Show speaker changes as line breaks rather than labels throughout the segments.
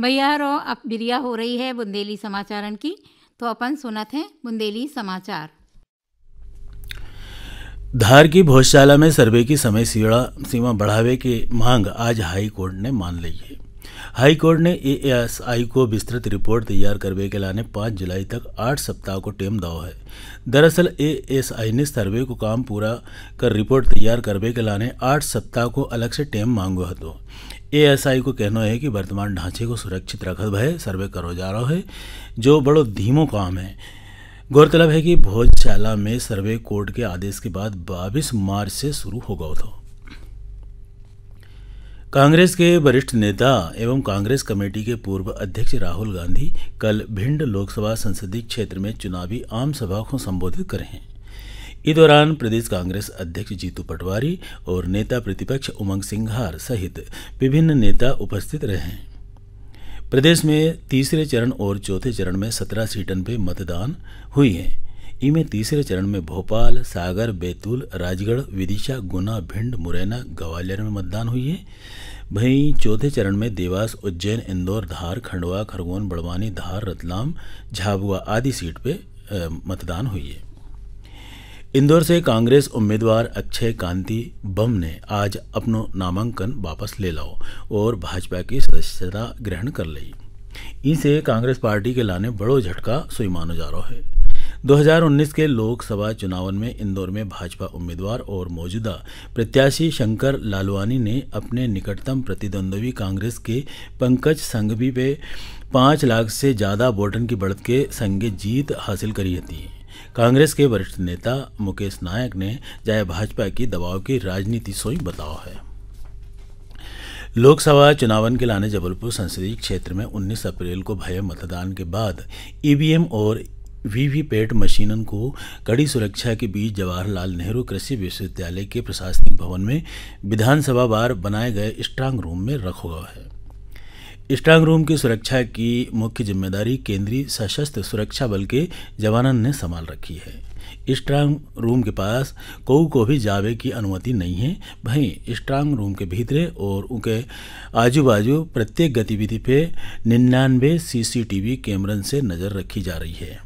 भैया रो अब बिरिया हो रही है बुंदेली समाचारन की तो अपन सुनत हैं बुंदेली समाचार धार की भोजशाला में सर्वे की समय सीमा सीमा बढ़ावे की मांग आज हाई कोर्ट ने मान ली है हाई कोर्ट ने एएसआई को विस्तृत रिपोर्ट तैयार करवे के लाने 5 जुलाई तक 8 सप्ताह को टेम दाव है दरअसल एएसआई ने सर्वे को काम पूरा कर रिपोर्ट तैयार करवे के लाने 8 सप्ताह को अलग से टेम मांगो हतो એએસઆઈ को कहना है कि वर्तमान ढांचे को सुरक्षित रखत भय सर्वे करो जा रहा है जो बड़ो धीमो काम है गौरतलब है कि भोजशाला में सर्वे कोर्ट के आदेश के बाद 22 मार्च से शुरू होगा था कांग्रेस के वरिष्ठ नेता एवं कांग्रेस कमेटी के पूर्व अध्यक्ष राहुल गांधी कल भिंड लोकसभा संसदीय क्षेत्र में चुनावी आम सभा को संबोधित करें इस दौरान प्रदेश कांग्रेस अध्यक्ष जीतू पटवारी और नेता प्रतिपक्ष उमंग सिंघार सहित विभिन्न नेता उपस्थित रहे प्रदेश में तीसरे चरण और चौथे चरण में सत्रह सीटों पर मतदान हुई है इनमें तीसरे चरण में भोपाल सागर बैतूल राजगढ़ विदिशा गुना भिंड मुरैना ग्वालियर में मतदान हुई है वहीं चौथे चरण में देवास उज्जैन इंदौर धार खंडवा खरगोन बड़वानी धार रतलाम झाबुआ आदि सीट पे मतदान हुई है इंदौर से कांग्रेस उम्मीदवार अक्षय कांति बम ने आज अपना नामांकन वापस ले लाओ और भाजपा की सदस्यता ग्रहण कर ली इनसे कांग्रेस पार्टी के लाने बड़ो झटका सुई मानो जा रहा है 2019 के लोकसभा चुनाव में इंदौर में भाजपा उम्मीदवार और मौजूदा प्रत्याशी शंकर लालवानी ने अपने निकटतम प्रतिद्वंद्वी कांग्रेस के पंकज संघवी पे पाँच लाख से ज़्यादा वोटन की बढ़त के संगे जीत हासिल करी थी कांग्रेस के वरिष्ठ नेता मुकेश नायक ने जाए भाजपा की दबाव की राजनीति सोई बताओ है लोकसभा चुनाव के लाने जबलपुर संसदीय क्षेत्र में 19 अप्रैल को भय मतदान के बाद ईवीएम और वीवीपैट मशीनन को कड़ी सुरक्षा के बीच जवाहरलाल नेहरू कृषि विश्वविद्यालय के प्रशासनिक भवन में विधानसभा बार बनाए गए स्ट्रांग रूम में रखा हुआ है स्ट्रांग रूम की सुरक्षा की मुख्य जिम्मेदारी केंद्रीय सशस्त्र सुरक्षा बल के जवानन ने संभाल रखी है स्ट्रांग रूम के पास कौ को भी जावे की अनुमति नहीं है वहीं स्ट्रांग रूम के भीतरे और उनके आजू बाजू प्रत्येक गतिविधि पे निन्यानवे सीसीटीवी कैमरन से नज़र रखी जा रही है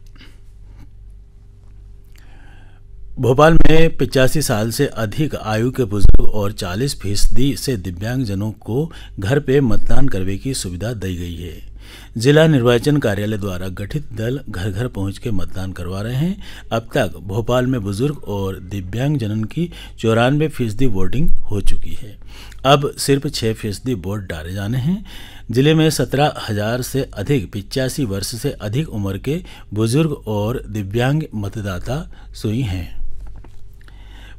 भोपाल में पिचासी साल से अधिक आयु के बुजुर्ग और 40 फीसदी से दिव्यांगजनों को घर पे मतदान करने की सुविधा दी गई है जिला निर्वाचन कार्यालय द्वारा गठित दल घर घर पहुँच के मतदान करवा रहे हैं अब तक भोपाल में बुजुर्ग और दिव्यांगजनन की चौरानवे फीसदी वोटिंग हो चुकी है अब सिर्फ छः फीसदी वोट डाले जाने हैं जिले में सत्रह हजार से अधिक पिचासी वर्ष से अधिक उम्र के बुजुर्ग और दिव्यांग मतदाता सुई हैं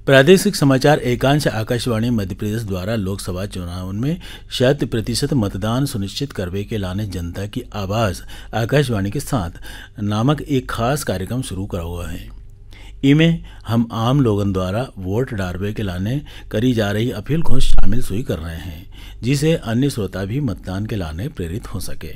प्रादेशिक समाचार एकांश आकाशवाणी मध्य प्रदेश द्वारा लोकसभा चुनाव में शत प्रतिशत मतदान सुनिश्चित करवे के लाने जनता की आवाज़ आकाशवाणी के साथ नामक एक खास कार्यक्रम शुरू करा हुआ है इमें हम आम लोगों द्वारा वोट डारवे के लाने करी जा रही अपील को शामिल सुई कर रहे हैं जिसे अन्य श्रोता भी मतदान के लाने प्रेरित हो सके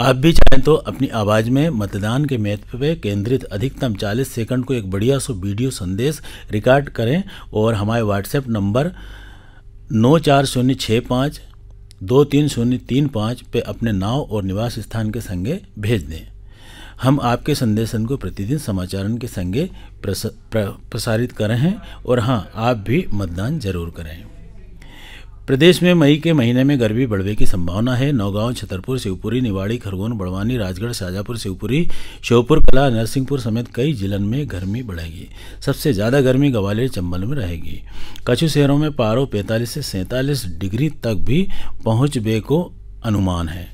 आप भी चाहें तो अपनी आवाज़ में मतदान के महत्व पर केंद्रित अधिकतम 40 सेकंड को एक बढ़िया सो वीडियो संदेश रिकॉर्ड करें और हमारे व्हाट्सएप नंबर नौ चार शून्य छः पाँच दो तीन शून्य तीन पाँच पे अपने नाव और निवास स्थान के संगे भेज दें हम आपके संदेशन को प्रतिदिन समाचारन के संगे प्रसारित कर रहे हैं और हाँ आप भी मतदान जरूर करें प्रदेश में मई के महीने में गर्मी बढ़ने की संभावना है नौगांव छतरपुर शिवपुरी निवाड़ी खरगोन बड़वानी राजगढ़ शाजापुर शिवपुरी श्योपुर कला नरसिंहपुर समेत कई जिलों में गर्मी बढ़ेगी सबसे ज़्यादा गर्मी ग्वालियर चंबल में रहेगी कछु शहरों में पारो पैंतालीस से सैंतालीस डिग्री तक भी पहुँच बे को अनुमान है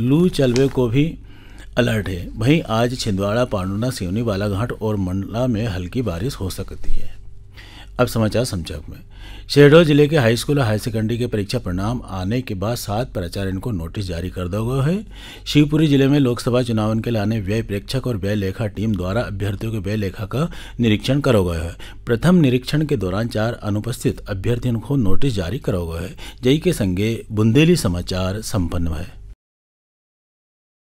लू चलवे को भी अलर्ट है वहीं आज छिंदवाड़ा पांडुना सिवनी बालाघाट और मंडला में हल्की बारिश हो सकती है अब समाचार संक्षेप में शहडोल जिले के हाई स्कूल और हायर सेकेंडरी के परीक्षा परिणाम आने के बाद सात प्राचार्य को नोटिस जारी कर दिया गया है शिवपुरी जिले में लोकसभा चुनाव के लिए आने व्यय प्रेक्षक और व्यय लेखा टीम द्वारा अभ्यर्थियों के व्यय लेखा का निरीक्षण करा गया है प्रथम निरीक्षण के दौरान चार अनुपस्थित अभ्यर्थियों को नोटिस जारी करा गया है जय के संगे बुंदेली समाचार संपन्न है